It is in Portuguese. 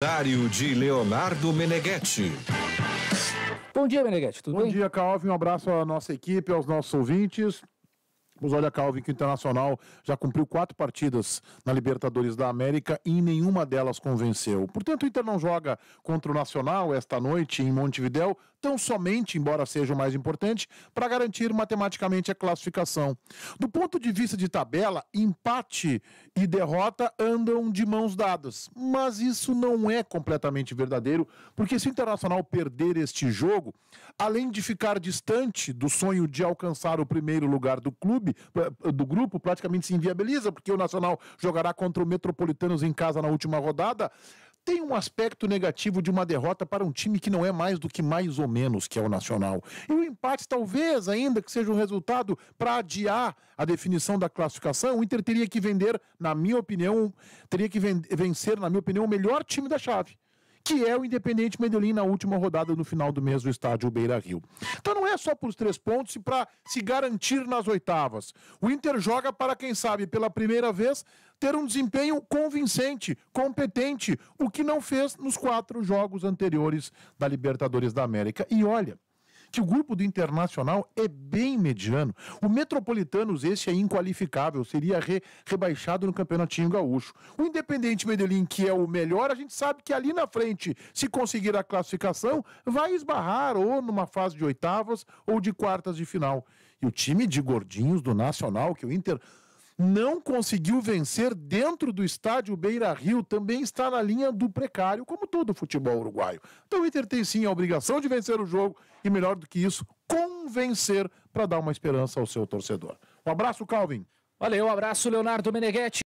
Comentário de Leonardo Meneghetti. Bom dia, Meneghetti. Tudo Bom bem? dia, Calvin. Um abraço à nossa equipe, aos nossos ouvintes. Vamos olhar, Calvin, que o Internacional já cumpriu quatro partidas na Libertadores da América e em nenhuma delas convenceu. Portanto, o Inter não joga contra o Nacional esta noite em Montevidéu, tão somente, embora seja o mais importante, para garantir matematicamente a classificação. Do ponto de vista de tabela, empate e derrota andam de mãos dadas, mas isso não é completamente verdadeiro, porque se o Internacional perder este jogo, além de ficar distante do sonho de alcançar o primeiro lugar do clube, clube, do grupo, praticamente se inviabiliza, porque o Nacional jogará contra o Metropolitanos em casa na última rodada. Tem um aspecto negativo de uma derrota para um time que não é mais do que mais ou menos que é o Nacional. E o empate, talvez ainda que seja um resultado para adiar a definição da classificação, o Inter teria que vender, na minha opinião, teria que vencer, na minha opinião, o melhor time da chave que é o Independente Medellín na última rodada no final do mês do estádio Beira Rio. Então não é só para os três pontos e para se garantir nas oitavas. O Inter joga para, quem sabe, pela primeira vez, ter um desempenho convincente, competente, o que não fez nos quatro jogos anteriores da Libertadores da América. E olha, que o grupo do Internacional é bem mediano. O Metropolitanos, esse é inqualificável, seria re, rebaixado no Campeonatinho Gaúcho. O Independente Medellín, que é o melhor, a gente sabe que ali na frente, se conseguir a classificação, vai esbarrar ou numa fase de oitavas ou de quartas de final. E o time de gordinhos do Nacional, que o Inter não conseguiu vencer dentro do estádio Beira Rio, também está na linha do precário, como todo futebol uruguaio. Então o Inter tem sim a obrigação de vencer o jogo e, melhor do que isso, convencer para dar uma esperança ao seu torcedor. Um abraço, Calvin. Valeu, um abraço, Leonardo Meneghetti.